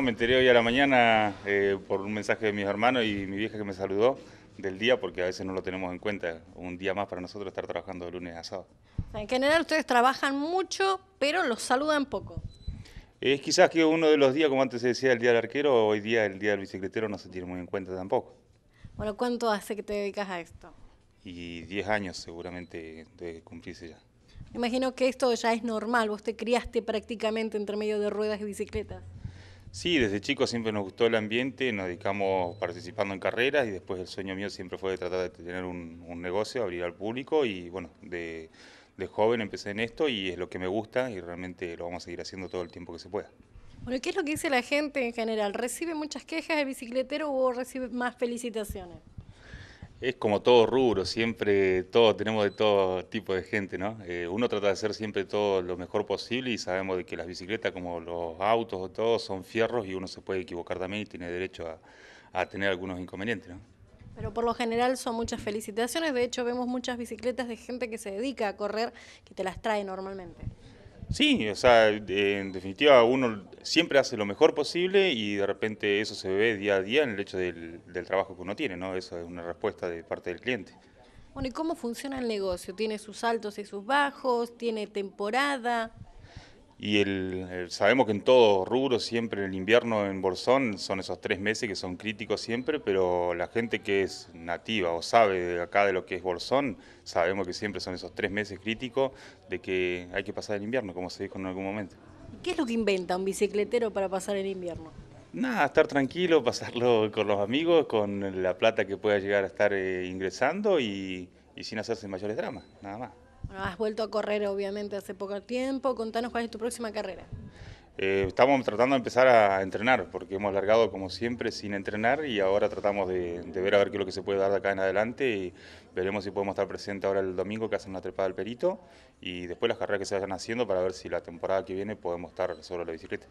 Me enteré hoy a la mañana eh, por un mensaje de mis hermanos y mi vieja que me saludó del día, porque a veces no lo tenemos en cuenta. Un día más para nosotros estar trabajando de lunes a sábado. En general ustedes trabajan mucho, pero los saludan poco. Es quizás que uno de los días, como antes se decía, el día del arquero, hoy día el día del bicicletero no se tiene muy en cuenta tampoco. Bueno, ¿cuánto hace que te dedicas a esto? Y 10 años seguramente de cumplirse ya. Imagino que esto ya es normal, vos te criaste prácticamente entre medio de ruedas y bicicletas. Sí, desde chico siempre nos gustó el ambiente, nos dedicamos participando en carreras y después el sueño mío siempre fue de tratar de tener un, negocio, abrir al público y bueno, de, de, joven empecé en esto y es lo que me gusta y realmente lo vamos a seguir haciendo todo el tiempo que se pueda. Bueno, ¿qué es lo que dice la gente en general? ¿Recibe muchas quejas de bicicletero o recibe más felicitaciones? Es como todo rubro, siempre todo tenemos de todo tipo de gente, ¿no? Eh, uno trata de hacer siempre todo lo mejor posible y sabemos de que las bicicletas, como los autos o todo, son fierros y uno se puede equivocar también y tiene derecho a, a tener algunos inconvenientes, ¿no? Pero por lo general son muchas felicitaciones, de hecho vemos muchas bicicletas de gente que se dedica a correr que te las trae normalmente. Sí, o sea, eh, en definitiva uno siempre hace lo mejor posible y de repente eso se ve día a día en el hecho del, trabajo que uno tiene, ¿no? Eso es una respuesta de parte del cliente. Bueno, ¿y cómo funciona el negocio? ¿Tiene sus altos y sus bajos? ¿Tiene temporada? Y el, eh, sabemos que en todo rubro, siempre en el invierno en Bolsón, son esos tres meses que son críticos siempre, pero la gente que es nativa o sabe de acá de lo que es Bolsón, sabemos que siempre son esos tres meses críticos de que hay que pasar el invierno, como se dijo en algún momento. ¿Qué es lo que inventa un bicicletero para pasar el invierno? Nada, estar tranquilo, pasarlo con los amigos, con la plata que pueda llegar a estar eh, ingresando y y sin hacerse mayores dramas, nada más. Bueno, has vuelto a correr obviamente hace poco tiempo, contanos cuál es tu próxima carrera. Eh, estamos tratando de empezar a entrenar, porque hemos alargado como siempre sin entrenar y ahora tratamos de, ver a ver qué es lo que se puede dar de acá en adelante y veremos si podemos estar presentes ahora el domingo que hacen una trepada del perito y después las carreras que se vayan haciendo para ver si la temporada que viene podemos estar sobre la bicicleta.